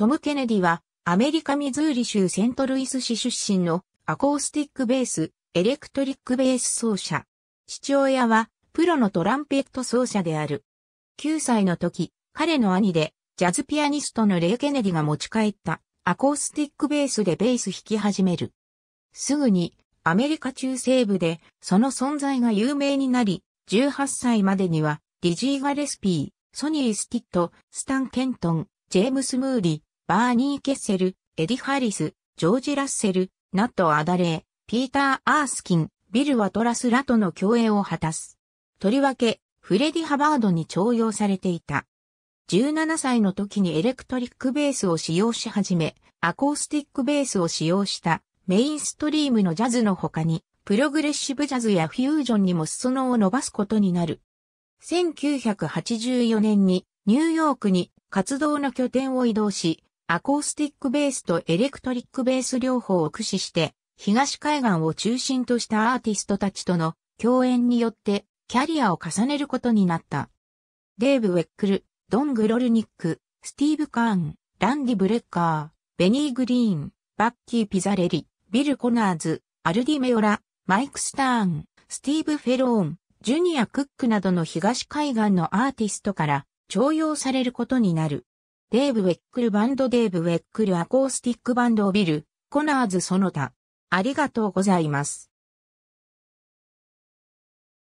トム・ケネディは、アメリカ・ミズーリ州セントルイス市出身のアコースティックベース、エレクトリックベース奏者。父親は、プロのトランペット奏者である。9歳の時、彼の兄で、ジャズピアニストのレイ・ケネディが持ち帰ったアコースティックベースでベース弾き始める。すぐにアメリカ中西部でその存在が有名になり、18歳までにはディジー・ガレスピー、ソニー・スティット、スタン・ケントン、ジェームス・ムーリバーニー・ケッセル、エディ・ハリス、ジョージ・ラッセル、ナット・アダレー、ピーター・アースキン、ビル・ワトラスらとの共演を果たす。とりわけ、フレディ・ハバードに徴用されていた。17歳の時にエレクトリックベースを使用し始め、アコースティックベースを使用したメインストリームのジャズの他に、プログレッシブジャズやフュージョンにも裾野を伸ばすことになる。1984年にニューヨークに活動の拠点を移動し、アコースティックベースとエレクトリックベース両方を駆使して、東海岸を中心としたアーティストたちとの共演によってキャリアを重ねることになった。デーブ・ウェックル、ドン・グロルニック、スティーブ・カーン、ランディ・ブレッカー、ベニー・グリーン、バッキー・ピザレリ、ビル・コナーズ、アルディ・メオラ、マイク・スターン、スティーブ・フェローン、ジュニア・クックなどの東海岸のアーティストから徴用されることになる。デーブ・ウェックルバンドデーブ・ウェックルアコースティックバンドビル、コナーズその他。ありがとうございます。